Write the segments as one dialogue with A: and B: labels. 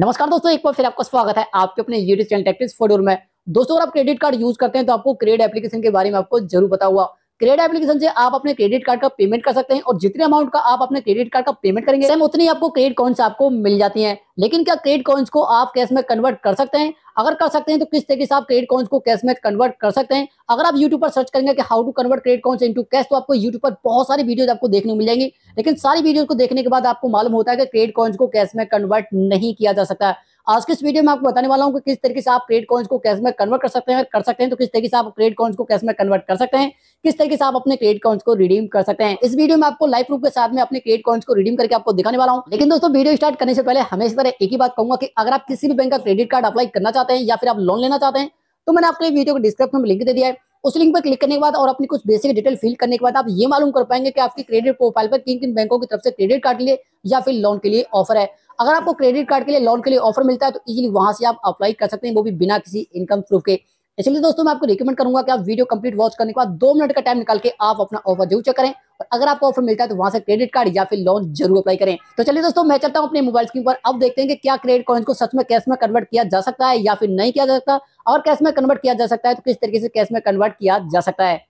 A: नमस्कार दोस्तों एक बार फिर आपका स्वागत है आपके अपने यूट्यूब चैनल टेक्टिस फोटोर में दोस्तों अगर आप क्रेडिट कार्ड यूज करते हैं तो आपको क्रेडिट एप्लीकेशन के बारे में आपको जरूर पता हुआ क्रेडिट एप्लीकेशन से आप अपने क्रेडिट कार्ड का पेमेंट कर सकते हैं और जितने अमाउंट का आप अपने क्रेडिट कार्ड का पेमेंट करेंगे उतनी आपको क्रेडिट कॉइन्स आपको मिल जाती है लेकिन क्या क्रेडिट कॉइन्स को आप कैश में कन्वर्ट कर सकते हैं अगर कर सकते हैं तो किस तरीके से आप क्रेडिट काउंस को कैश में कन्वर्ट कर सकते हैं अगर आप यूट्यूब पर सर्च करेंगे कि how to convert credit coins into cash तो आपको यूट्यूब पर बहुत सारी वीडियोज आपको देखने को मिल जाएंगी लेकिन सारी वीडियोज को देखने के बाद आपको मालूम होता है कि क्रेडिट काउंस को कैश में कन्वर्ट नहीं किया जा सकता आज के इस वीडियो में आपको बताने वाला हूँ कि किस तरीके से आप क्रेडिट कॉन्स को कैश में कन्वर्ट कर सकते हैं कर सकते हैं तो किस तरीके से आप क्रेडिट कॉइन्स को कैश में कन्वर्ट कर सकते हैं किस तरीके से आप अपने क्रेडिट काउंस को रिडीम कर सकते हैं इस वीडियो में आपको लाइव प्रूफ के साथ में अपने क्रेडिट कॉइन्स को रिडीम करके आपको दिखाने वाला हूँ लेकिन दोस्तों वीडियो स्टार्ट करने से पहले हमेशा एक ही बात कहूंगा कि अगर आप किसी भी बैंक का क्रेडिट कार्ड अप्लाई करना चाहते हैं या फिर आप लोन लेना चाहते हैं तो मैंने आपको वीडियो को डिस्क्रिप्शन में लिंक दे दिया है उस लिंक पर क्लिक करने के बाद और अपनी कुछ बेसिक डिटेल फिल करने के बाद आप ये मालूम कर पाएंगे कि आपकी क्रेडिट प्रोफाइल पर किन किन बैंकों की तरफ से क्रेडिट कार्ड लिए या फिर लोन के लिए ऑफर है अगर आपको क्रेडिट कार्ड के लिए लोन के लिए ऑफर मिलता है तो इजीली वहां से आप अप्लाई कर सकते हैं वो भी बिना किसी इनकम प्रूफ के इसलिए दोस्तों मैं आपको रिकमेंड करूंगा कि आप वीडियो कंप्लीट वॉच करने के बाद दो मिनट का टाइम निकाल के आप अपना ऑफर जरूर चेक करें और अगर आपको ऑफर मिलता है तो वहां से क्रेडिट कार्ड या फिर लोन जरूर अप्लाई करें तो चलिए दोस्तों मैं चलता हूं अपने मोबाइल स्क्रीन पर अब देखते हैं कि क्या क्रेडिट कॉइन्स को सच में कैश में कन्वर्ट किया जा सकता है या फिर नहीं किया जा सकता और कैश में कन्वर्ट किया जा सकता है तो किस तरीके से कैश में कन्वर्ट किया जा सकता है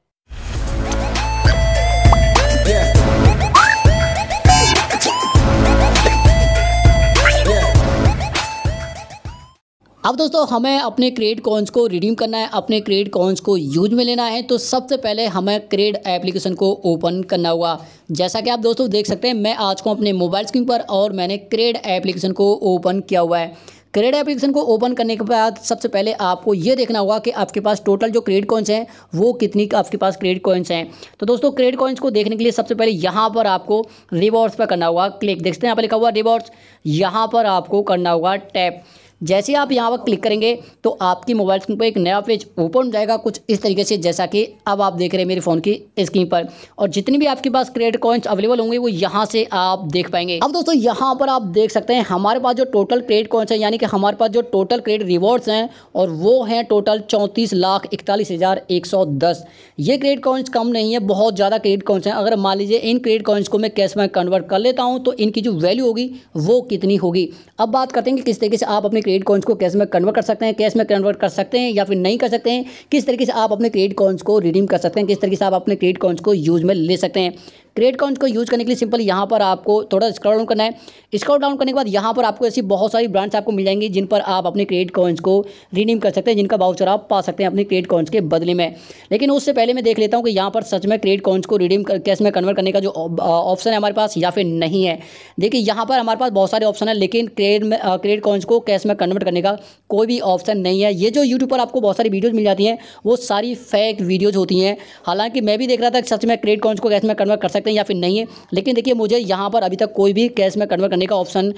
A: अब दोस्तों हमें अपने क्रेड कॉइन्स को रिडीम करना है अपने क्रेड कॉइन्स को यूज में लेना है तो सबसे पहले हमें क्रेड एप्लीकेशन को ओपन करना होगा जैसा कि आप दोस्तों देख सकते हैं मैं आज को अपने मोबाइल स्क्रीन पर और मैंने क्रेड एप्लीकेशन को ओपन किया हुआ है क्रेड एप्लीकेशन को ओपन करने के बाद सबसे पहले आपको ये देखना होगा कि आपके पास टोटल जो क्रेड कॉइन्स हैं वो कितनी आपके पास क्रेड कॉइन्स हैं तो दोस्तों क्रेड कॉइन्स को देखने के लिए सबसे पहले यहाँ पर आपको रिवॉर्ड्स पर करना होगा क्लिक देखते हैं यहाँ पर लिखा हुआ रिवॉर्ड्स यहाँ पर आपको करना होगा टैप जैसे आप यहाँ पर क्लिक करेंगे तो आपकी मोबाइल स्क्रीन पर एक नया पेज ओपन हो जाएगा कुछ इस तरीके से जैसा कि अब आप देख रहे हैं मेरे फ़ोन की स्क्रीन पर और जितनी भी आपके पास क्रेडिट कॉइन्स अवेलेबल होंगे वो यहाँ से आप देख पाएंगे अब दोस्तों यहाँ पर आप देख सकते हैं हमारे पास जो टोटल क्रेडिट कॉइन्स हैं यानी कि हमारे पास जो टोटल क्रेडिट रिवॉर्ड्स हैं और वो हैं टोटल चौंतीस लाख इकतालीस हज़ार एक सौ दस ये क्रेडिट कॉइन्स कम नहीं है बहुत ज़्यादा क्रेडिट कॉइन्स हैं अगर मान लीजिए इन क्रेडिट कॉइन्स को मैं कैश में कन्वर्ट कर लेता हूँ तो इनकी जो वैल्यू होगी वो कितनी होगी अब बात करते हैं कि किस तरीके से आप अपने क्रेडिट कॉइन्स को कैश में कन्वर्ट कर सकते हैं कैश में कन्वर्ट कर सकते हैं या फिर नहीं कर सकते हैं किस तरीके से आप अपने क्रेडिट कॉइन्स को रिडीम कर सकते हैं किस तरीके से आप अपने क्रेडिट कॉइन्स को यूज में ले सकते हैं क्रिएट अकाउंट को यूज़ करने के लिए सिंपल यहाँ पर आपको थोड़ा स्क्रॉल डाउन करना है स्क्रॉल डाउन करने के बाद यहाँ पर आपको ऐसी बहुत सारी ब्रांड्स आपको मिल जाएंगी जिन पर आप अपने क्रेडिट कॉइन्स को रिडीम कर सकते हैं जिनका बाउचर आप पा सकते हैं अपने क्रेडिट कॉइन्स के बदले में लेकिन उससे पहले मैं देख लेता हूँ कि यहाँ पर सच में क्रेडिट कॉइन्स को रिडीम कैश में कन्वर्ट करने का जो ऑप्शन है हमारे पास या फिर नहीं है देखिए यहाँ पर हमारे पास बहुत सारे ऑप्शन है लेकिन क्रेड में क्रेडिट कॉइन्स को कैश में कन्वर्ट करने का कोई भी ऑप्शन नहीं है ये जो यूट्यूब पर आपको बहुत सारी वीडियोज़ मिल जाती हैं वो सारी फेक वीडियोज़ होती हैं हालांकि मैं भी देख रहा था सच में क्रेडिट कॉइन्स को कैश में कन्वर्ट कर सकते सकते हैं या फिर नहीं है लेकिन देखिए मुझे यहाँ पर अभी तक कोई भी कैश में कन्वर्ट करने का ऑप्शन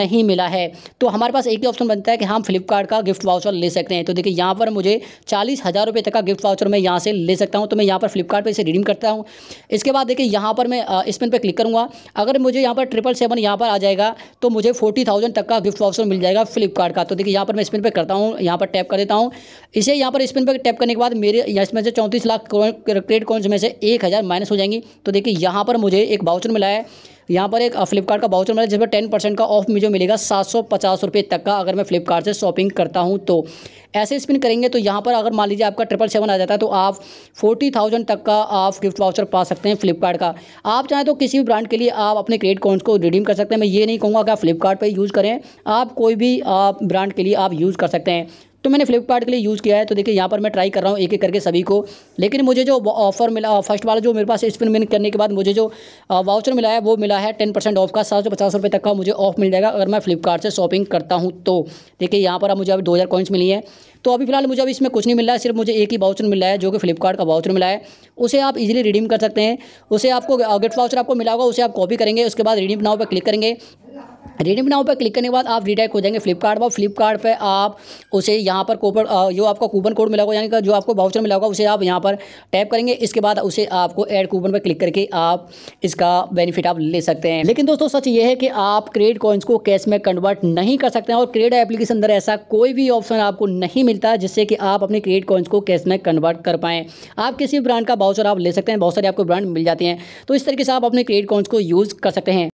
A: नहीं मिला है तो हमारे पास एक ही ऑप्शन बनता है कि हम फ्लिपकार्ट का गिफ्ट वाउचर ले सकते हैं तो देखिए यहाँ पर मुझे चालीस हज़ार रुपये तक का गिफ्ट वाउचर मैं यहाँ से ले सकता हूँ तो मैं यहाँ पर फ्लिपकार्ट पर इसे रिडीम करता हूँ इसके बाद देखिए यहाँ पर मैं इस पेन पर क्लिक करूँगा अगर मुझे यहाँ पर ट्रिपल सेवन यहाँ पर आ जाएगा तो मुझे फोर्टी थाउजेंड तक का गिफ्ट वाउचर मिल जाएगा फ्लिपकार्ट का तो देखिए यहाँ पर मैं स्पिन पर करता हूँ यहाँ पर टैप कर देता हूँ इसे यहाँ पर स्पिन पर टैप करने के बाद मेरे इसमें से चौंतीस लाख क्रेडिट कॉइन्स में से एक हज़ार माइनस हो जाएंगी तो देखिए यहाँ पर मुझे एक बाउचर मिला है यहाँ पर एक फ्लिपकार्ट का बाउचर मिला है जिस पर टेन परसेंट का ऑफ मुझे मिलेगा सात सौ पचास रुपये तक का अगर मैं फ्लिपकार्ट से शॉपिंग करता हूँ तो ऐसे स्पिन करेंगे तो यहाँ पर अगर मान लीजिए आपका ट्रिपल सेवन आ जाता है तो आप फोर्टी थाउजेंड तक का आप गिफ्ट वाउचर पा सकते हैं फ्लिपकार्ट का आप चाहें तो किसी भी ब्रांड के लिए आप अपने क्रेडिट कॉन्ट्स को रिडीम कर सकते हैं मैं ये नहीं कहूँगा कि आप फ्लिपकार्ट यूज़ करें आप कोई भी आप ब्रांड के लिए आप यूज़ कर सकते हैं तो मैंने फ्लिपकार्ट के लिए यूज़ किया है तो देखिए यहाँ पर मैं ट्राई कर रहा हूँ एक एक करके सभी को लेकिन मुझे जो ऑफर मिला फर्स्ट वाला जो मेरे पास स्पिन विन करने के बाद मुझे जो वाउचर मिला है वो मिला है टेन परसेंट ऑफ का सात सौ पचास रुपये तक का मुझे ऑफ मिल जाएगा अगर मैं फ्लिपकार्ट से शॉपिंग करता हूँ तो देखिए यहाँ पर मुझे अभी दो हज़ार कॉइन्स मिली है तो अभी फिलहाल मुझे अभी इसमें कुछ नहीं मिला है सिर्फ मुझे एक ही वाउचर मिला है जो कि फ्लिपकार्ट का वाउचर मिला है उसे आप इजीली रिडीम कर सकते हैं उसे आपको गिफ्ट वाउचर आपको मिला होगा उसे आप कॉपी करेंगे उसके बाद रिडीम नाव पर क्लिक करेंगे रेडीम नाउ पर क्लिक करने के बाद आप रिडायरेक्ट हो जाएंगे फ्लिपकार्ट पर फ्लिपकार्ट पर आप उसे यहाँ पर कोपर जो आपका कूपन कोड मिला होगा यानी कि जो आपको वाउचर मिला होगा उसे आप यहाँ पर टैप करेंगे इसके बाद उसे आपको एड कूपन पर क्लिक करके आप इसका बेनिफिट आप ले सकते हैं लेकिन दोस्तों सच ये है कि आप क्रेडिट कॉइन्स को कैश में कन्वर्ट नहीं कर सकते हैं और क्रेड एप्लीकेशन अंदर ऐसा कोई भी ऑप्शन आपको नहीं मिलता जिससे कि आप अपने क्रेडिट कॉइन्स को कैश में कन्वर्ट कर पाएँ आप किसी भी ब्रांड का बाउचर आप ले सकते हैं बहुत सारे आपको ब्रांड मिल जाते हैं तो इस तरीके से आप अपने क्रेडिट कॉइन्स को यूज़ कर सकते हैं